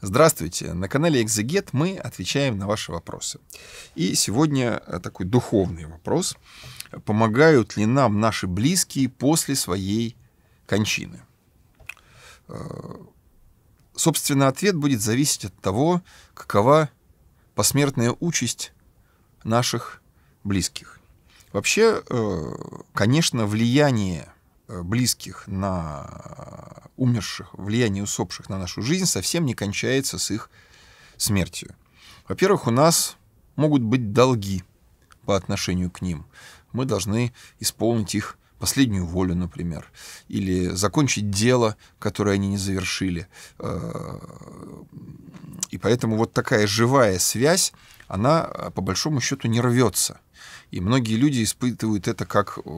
Здравствуйте! На канале Экзегет мы отвечаем на ваши вопросы. И сегодня э, такой духовный вопрос. Помогают ли нам наши близкие после своей кончины? Э, собственно, ответ будет зависеть от того, какова посмертная участь наших близких. Вообще, э, конечно, влияние близких на умерших, влияние усопших на нашу жизнь совсем не кончается с их смертью. Во-первых, у нас могут быть долги по отношению к ним. Мы должны исполнить их последнюю волю, например, или закончить дело, которое они не завершили. Э, и поэтому вот такая живая связь она э, по большому счету не рвется. И многие люди испытывают это как э,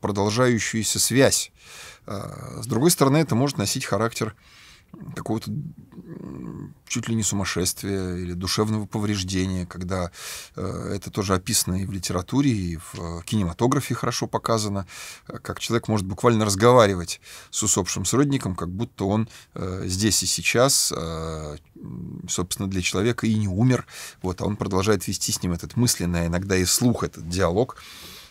продолжающуюся связь. Э, с другой стороны, это может носить характер какого-то чуть ли не сумасшествия или душевного повреждения, когда э, это тоже описано и в литературе, и в э, кинематографе хорошо показано, э, как человек может буквально разговаривать с усопшим сродником, как будто он э, здесь и сейчас, э, собственно, для человека и не умер, вот, а он продолжает вести с ним этот мысленный, а иногда и слух этот диалог.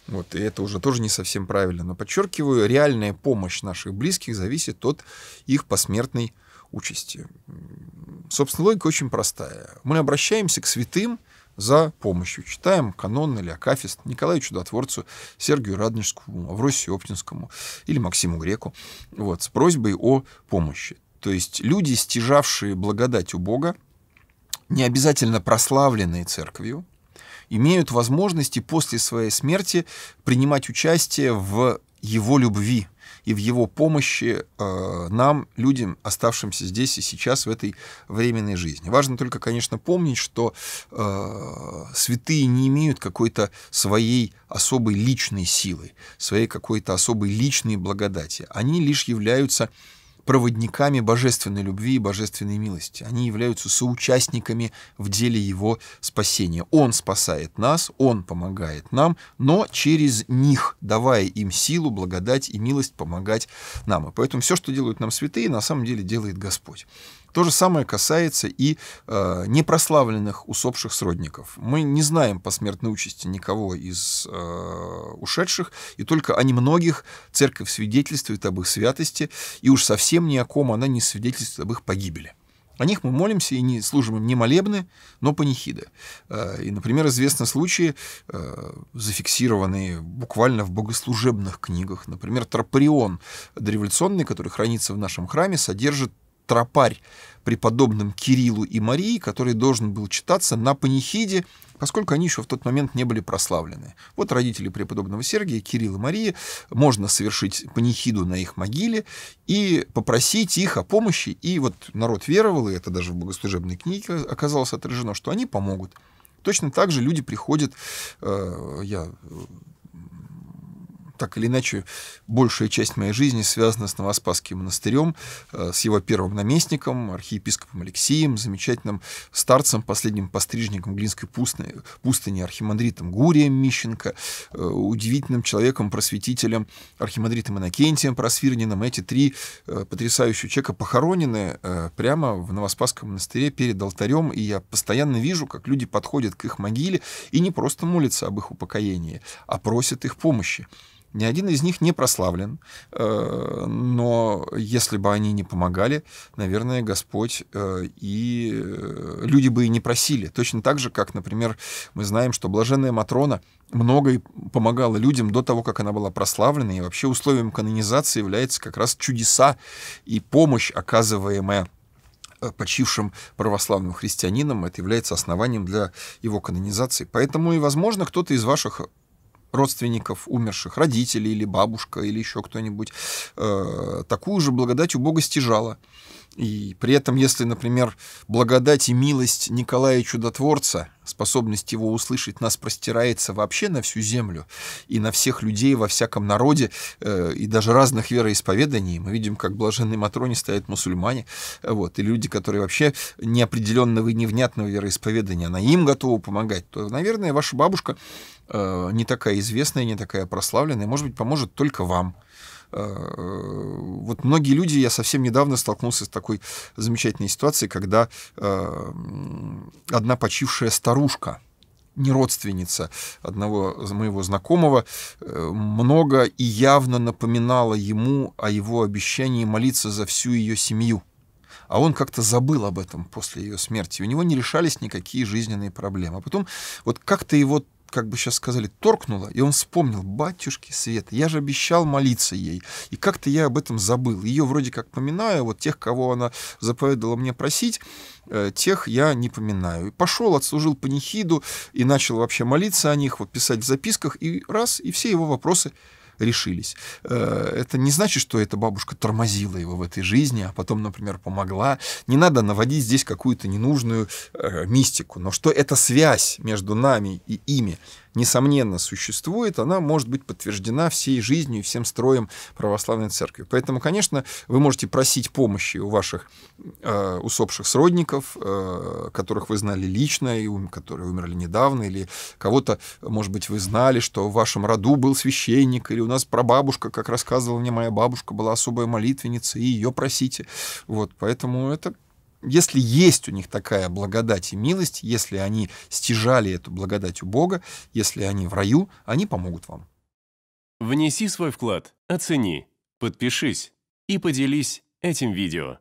Вот, и это уже тоже не совсем правильно. Но подчеркиваю, реальная помощь наших близких зависит от их посмертной участи. Собственно, логика очень простая. Мы обращаемся к святым за помощью. Читаем канон или Акафист Николаю Чудотворцу, Сергию Радонежскому, Авросию Оптинскому или Максиму Греку вот, с просьбой о помощи. То есть люди, стяжавшие благодать у Бога, не обязательно прославленные церковью, имеют возможности после своей смерти принимать участие в его любви – и в его помощи э, нам, людям, оставшимся здесь и сейчас в этой временной жизни. Важно только, конечно, помнить, что э, святые не имеют какой-то своей особой личной силы, своей какой-то особой личной благодати. Они лишь являются проводниками божественной любви и божественной милости. Они являются соучастниками в деле его спасения. Он спасает нас, он помогает нам, но через них, давая им силу, благодать и милость помогать нам. И поэтому все, что делают нам святые, на самом деле делает Господь. То же самое касается и э, непрославленных усопших сродников. Мы не знаем посмертной участи никого из э, ушедших, и только о немногих церковь свидетельствует об их святости, и уж совсем ни о ком она не свидетельствует об их погибели. О них мы молимся и не служим им не молебны, но панихиды. Э, и, например, известны случаи, э, зафиксированные буквально в богослужебных книгах. Например, Тропарион дореволюционный, который хранится в нашем храме, содержит тропарь преподобным Кириллу и Марии, который должен был читаться на панихиде, поскольку они еще в тот момент не были прославлены. Вот родители преподобного Сергия, Кирилл и Мария, можно совершить панихиду на их могиле и попросить их о помощи. И вот народ веровал, и это даже в богослужебной книге оказалось отражено, что они помогут. Точно так же люди приходят, э, я так или иначе, большая часть моей жизни связана с Новоспасским монастырем, э, с его первым наместником, архиепископом Алексеем, замечательным старцем, последним пострижником Глинской пустыни, пустыни архимандритом Гурием Мищенко, э, удивительным человеком, просветителем, архимандритом Иннокентием Просвирниным. Эти три э, потрясающих человека похоронены прямо в Новоспасском монастыре перед алтарем, и я постоянно вижу, как люди подходят к их могиле и не просто молятся об их упокоении, а просят их помощи. Ни один из них не прославлен, э, но если бы они не помогали, наверное, Господь э, и э, люди бы и не просили. Точно так же, как, например, мы знаем, что блаженная Матрона многое помогала людям до того, как она была прославлена, и вообще условием канонизации является как раз чудеса и помощь, оказываемая почившим православным христианином. Это является основанием для его канонизации. Поэтому и, возможно, кто-то из ваших родственников умерших, родителей или бабушка, или еще кто-нибудь, э, такую же благодать у Бога стяжала. И при этом, если, например, благодать и милость Николая Чудотворца, способность его услышать нас простирается вообще на всю землю и на всех людей во всяком народе э, и даже разных вероисповеданий. Мы видим, как в Матроне стоят мусульмане, вот, и люди, которые вообще неопределенного и невнятного вероисповедания, она им готова помогать, то, наверное, ваша бабушка э, не такая известная, не такая прославленная, может быть, поможет только вам. Э, вот многие люди, я совсем недавно столкнулся с такой замечательной ситуацией, когда э, одна почившая старушка, не родственница одного моего знакомого, э, много и явно напоминала ему о его обещании молиться за всю ее семью. А он как-то забыл об этом после ее смерти. У него не решались никакие жизненные проблемы. А потом вот как-то его как бы сейчас сказали, торкнуло, и он вспомнил, батюшки свет, я же обещал молиться ей, и как-то я об этом забыл. Ее вроде как поминаю, вот тех, кого она заповедала мне просить, э, тех я не поминаю. И пошел, отслужил панихиду, и начал вообще молиться о них, вот писать в записках, и раз, и все его вопросы решились. Э, это не значит, что эта бабушка тормозила его в этой жизни, а потом, например, помогла. Не надо наводить здесь какую-то ненужную э, мистику, но что эта связь между нами и ими, несомненно, существует, она может быть подтверждена всей жизнью и всем строем православной церкви. Поэтому, конечно, вы можете просить помощи у ваших э, усопших сродников, э, которых вы знали лично, и которые умерли недавно, или кого-то, может быть, вы знали, что в вашем роду был священник, или у нас прабабушка, как рассказывала мне моя бабушка, была особая молитвенница, и ее просите. Вот, поэтому это если есть у них такая благодать и милость, если они стяжали эту благодать у Бога, если они в раю, они помогут вам. Внеси свой вклад, оцени, подпишись и поделись этим видео.